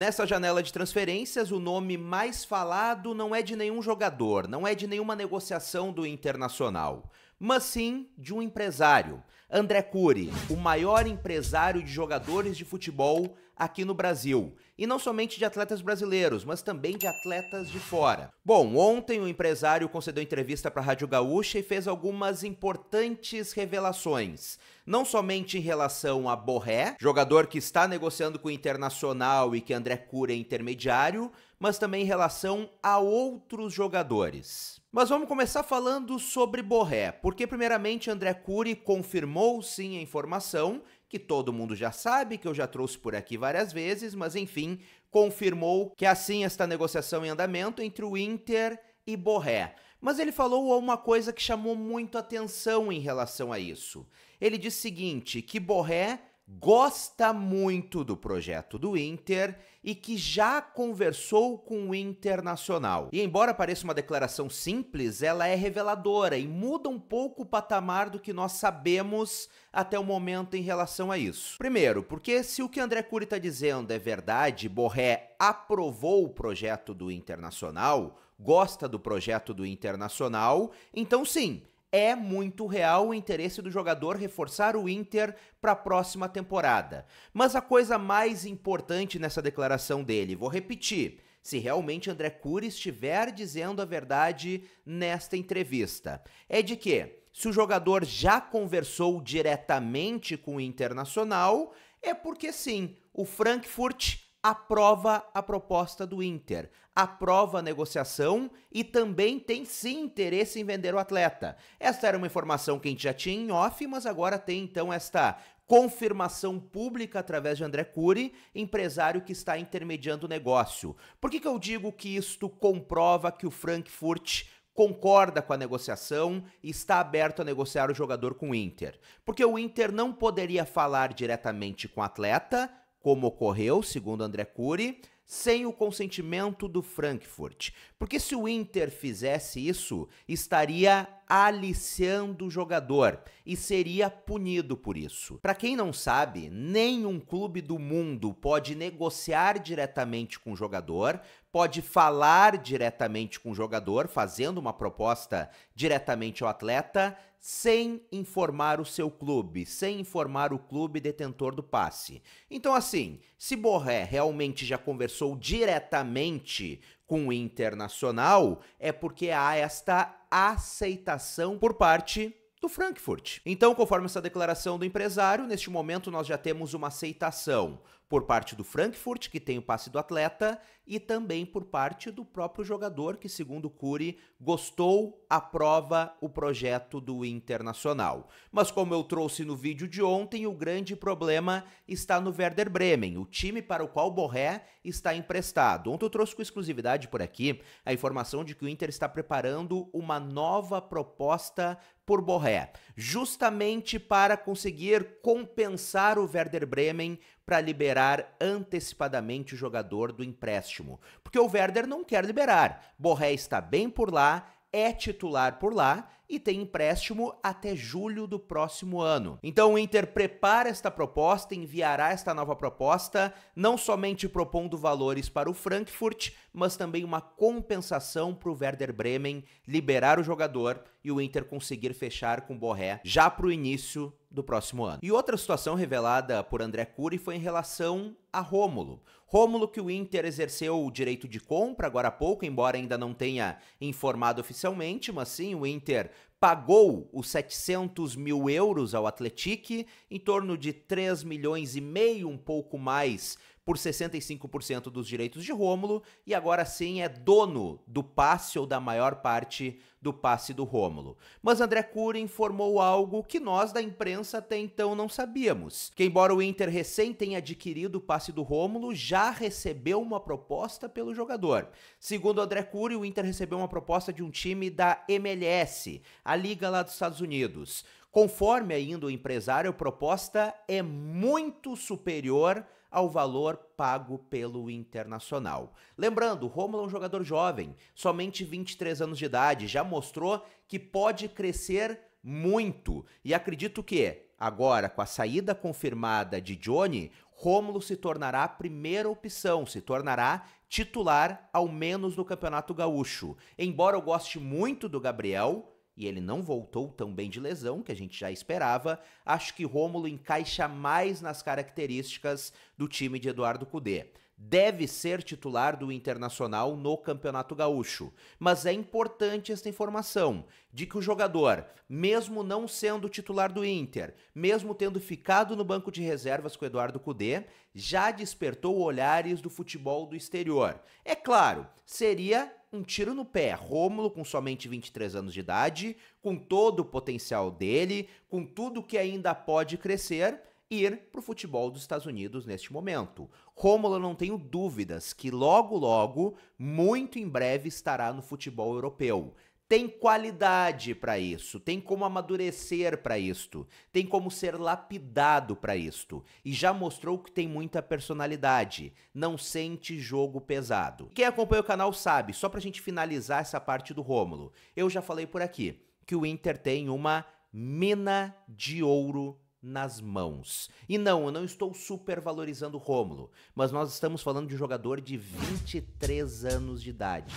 Nessa janela de transferências, o nome mais falado não é de nenhum jogador, não é de nenhuma negociação do internacional, mas sim de um empresário. André Cury, o maior empresário de jogadores de futebol aqui no Brasil. E não somente de atletas brasileiros, mas também de atletas de fora. Bom, ontem o empresário concedeu entrevista para a Rádio Gaúcha e fez algumas importantes revelações. Não somente em relação a Borré, jogador que está negociando com o Internacional e que André Cura é intermediário, mas também em relação a outros jogadores. Mas vamos começar falando sobre Borré, porque primeiramente André Cury confirmou sim a informação que todo mundo já sabe, que eu já trouxe por aqui várias vezes, mas enfim, confirmou que é assim esta negociação em andamento entre o Inter e Borré. Mas ele falou uma coisa que chamou muito atenção em relação a isso. Ele disse o seguinte, que Borré gosta muito do projeto do Inter e que já conversou com o Internacional. E embora pareça uma declaração simples, ela é reveladora e muda um pouco o patamar do que nós sabemos até o momento em relação a isso. Primeiro, porque se o que André Cury está dizendo é verdade, Borré aprovou o projeto do Internacional, gosta do projeto do Internacional, então sim, é muito real o interesse do jogador reforçar o Inter para a próxima temporada. Mas a coisa mais importante nessa declaração dele, vou repetir, se realmente André Cury estiver dizendo a verdade nesta entrevista, é de que se o jogador já conversou diretamente com o Internacional, é porque sim, o Frankfurt aprova a proposta do Inter, aprova a negociação e também tem sim interesse em vender o atleta. Esta era uma informação que a gente já tinha em off, mas agora tem então esta confirmação pública através de André Cury, empresário que está intermediando o negócio. Por que, que eu digo que isto comprova que o Frankfurt concorda com a negociação e está aberto a negociar o jogador com o Inter? Porque o Inter não poderia falar diretamente com o atleta, como ocorreu, segundo André Cury, sem o consentimento do Frankfurt. Porque se o Inter fizesse isso, estaria aliciando o jogador e seria punido por isso. Para quem não sabe, nenhum clube do mundo pode negociar diretamente com o jogador, pode falar diretamente com o jogador, fazendo uma proposta diretamente ao atleta, sem informar o seu clube, sem informar o clube detentor do passe. Então, assim, se Borré realmente já conversou diretamente com o internacional é porque há esta aceitação por parte do Frankfurt. Então, conforme essa declaração do empresário, neste momento nós já temos uma aceitação por parte do Frankfurt, que tem o passe do atleta, e também por parte do próprio jogador, que, segundo Cury, gostou, aprova o projeto do Internacional. Mas, como eu trouxe no vídeo de ontem, o grande problema está no Werder Bremen, o time para o qual Borré está emprestado. Ontem eu trouxe com exclusividade por aqui a informação de que o Inter está preparando uma nova proposta por Borré, justamente para conseguir compensar o Werder Bremen para liberar antecipadamente o jogador do empréstimo, porque o Werder não quer liberar. Borré está bem por lá, é titular por lá e tem empréstimo até julho do próximo ano. Então o Inter prepara esta proposta, enviará esta nova proposta, não somente propondo valores para o Frankfurt, mas também uma compensação para o Werder Bremen liberar o jogador e o Inter conseguir fechar com Borré já para o início do próximo ano. E outra situação revelada por André Cury foi em relação a Rômulo. Rômulo que o Inter exerceu o direito de compra agora há pouco, embora ainda não tenha informado oficialmente, mas sim o Inter pagou os 700 mil euros ao Atletique, em torno de 3 milhões e meio, um pouco mais, por 65% dos direitos de Rômulo e agora sim é dono do passe ou da maior parte do passe do Rômulo. Mas André Cury informou algo que nós da imprensa até então não sabíamos, que embora o Inter recém tenha adquirido o passe do Rômulo, já recebeu uma proposta pelo jogador. Segundo André Cury, o Inter recebeu uma proposta de um time da MLS, a liga lá dos Estados Unidos. Conforme ainda o empresário, a proposta é muito superior ao valor pago pelo Internacional. Lembrando, Romulo é um jogador jovem, somente 23 anos de idade, já mostrou que pode crescer muito e acredito que agora com a saída confirmada de Johnny, Rômulo se tornará a primeira opção, se tornará titular ao menos no Campeonato Gaúcho. Embora eu goste muito do Gabriel, e ele não voltou tão bem de lesão, que a gente já esperava, acho que Rômulo encaixa mais nas características do time de Eduardo Cudê. Deve ser titular do Internacional no Campeonato Gaúcho, mas é importante esta informação de que o jogador, mesmo não sendo titular do Inter, mesmo tendo ficado no banco de reservas com Eduardo Cudê, já despertou olhares do futebol do exterior. É claro, seria um tiro no pé. Rômulo, com somente 23 anos de idade, com todo o potencial dele, com tudo que ainda pode crescer, ir para o futebol dos Estados Unidos neste momento. Rômulo, não tenho dúvidas que logo, logo, muito em breve estará no futebol europeu tem qualidade para isso, tem como amadurecer para isto, tem como ser lapidado para isto e já mostrou que tem muita personalidade, não sente jogo pesado. Quem acompanha o canal sabe, só pra gente finalizar essa parte do Rômulo. Eu já falei por aqui que o Inter tem uma mina de ouro nas mãos. E não, eu não estou supervalorizando o Rômulo, mas nós estamos falando de um jogador de 23 anos de idade,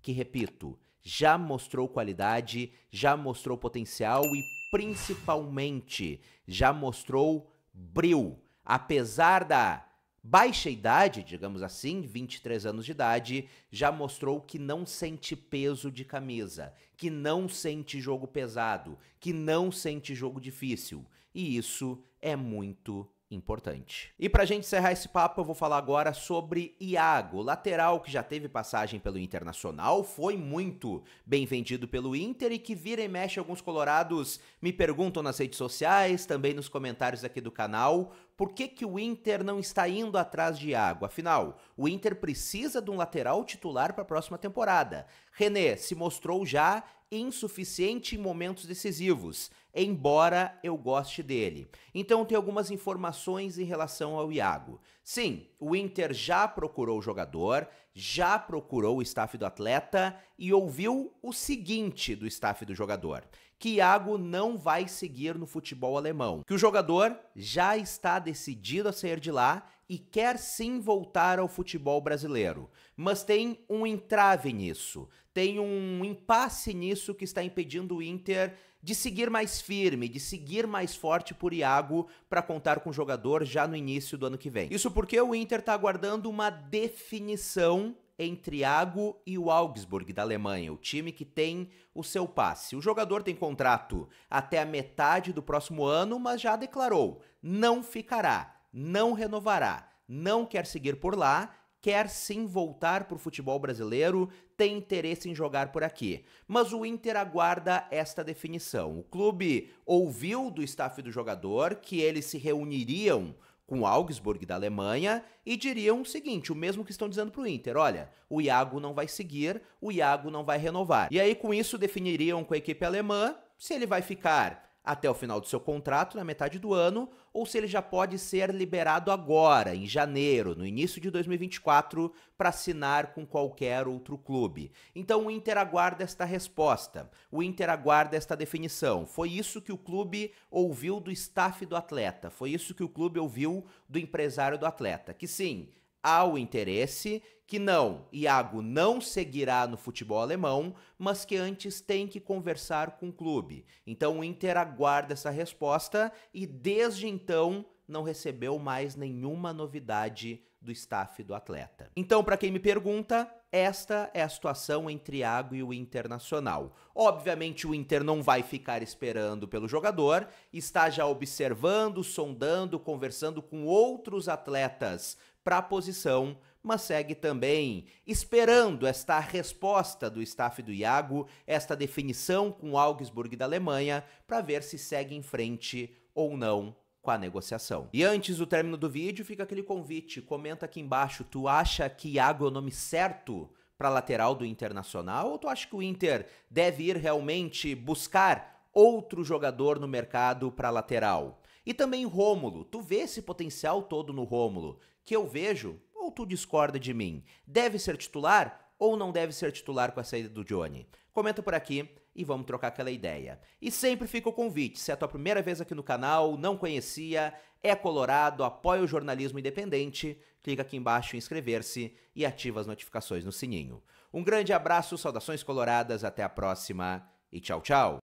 que repito, já mostrou qualidade, já mostrou potencial e principalmente já mostrou bril. Apesar da baixa idade, digamos assim, 23 anos de idade, já mostrou que não sente peso de camisa, que não sente jogo pesado, que não sente jogo difícil. E isso é muito importante. E a gente encerrar esse papo, eu vou falar agora sobre Iago, lateral que já teve passagem pelo Internacional, foi muito bem vendido pelo Inter e que vira e mexe alguns colorados me perguntam nas redes sociais, também nos comentários aqui do canal, por que, que o Inter não está indo atrás de Iago? Afinal, o Inter precisa de um lateral titular para a próxima temporada. René se mostrou já insuficiente em momentos decisivos, embora eu goste dele. Então tem algumas informações em relação ao Iago. Sim, o Inter já procurou o jogador, já procurou o staff do atleta e ouviu o seguinte do staff do jogador: que Iago não vai seguir no futebol alemão, que o jogador já está decidido a sair de lá e quer sim voltar ao futebol brasileiro, mas tem um entrave nisso, tem um impasse nisso que está impedindo o Inter de seguir mais firme, de seguir mais forte por Iago para contar com o jogador já no início do ano que vem. Isso porque o Inter está aguardando uma definição entre Iago e o Augsburg da Alemanha, o time que tem o seu passe. O jogador tem contrato até a metade do próximo ano, mas já declarou, não ficará não renovará, não quer seguir por lá, quer sim voltar para o futebol brasileiro, tem interesse em jogar por aqui. Mas o Inter aguarda esta definição. O clube ouviu do staff do jogador que eles se reuniriam com Augsburg da Alemanha e diriam o seguinte, o mesmo que estão dizendo para o Inter, olha, o Iago não vai seguir, o Iago não vai renovar. E aí com isso definiriam com a equipe alemã se ele vai ficar até o final do seu contrato, na metade do ano, ou se ele já pode ser liberado agora, em janeiro, no início de 2024, para assinar com qualquer outro clube. Então o Inter aguarda esta resposta, o Inter aguarda esta definição. Foi isso que o clube ouviu do staff do atleta, foi isso que o clube ouviu do empresário do atleta, que sim, há o interesse que não, Iago não seguirá no futebol alemão, mas que antes tem que conversar com o clube. Então o Inter aguarda essa resposta e desde então não recebeu mais nenhuma novidade do staff do atleta. Então, para quem me pergunta, esta é a situação entre Iago e o Internacional. Obviamente, o Inter não vai ficar esperando pelo jogador, está já observando, sondando, conversando com outros atletas para a posição mas segue também esperando esta resposta do staff do Iago, esta definição com o Augsburg da Alemanha, para ver se segue em frente ou não com a negociação. E antes do término do vídeo, fica aquele convite, comenta aqui embaixo, tu acha que Iago é o nome certo para lateral do Internacional ou tu acha que o Inter deve ir realmente buscar outro jogador no mercado para lateral? E também Rômulo, tu vê esse potencial todo no Rômulo, que eu vejo ou tu discorda de mim? Deve ser titular ou não deve ser titular com a saída do Johnny? Comenta por aqui e vamos trocar aquela ideia. E sempre fica o convite, se é a tua primeira vez aqui no canal, não conhecia, é colorado, apoia o jornalismo independente, clica aqui embaixo em inscrever-se e ativa as notificações no sininho. Um grande abraço, saudações coloradas, até a próxima e tchau, tchau!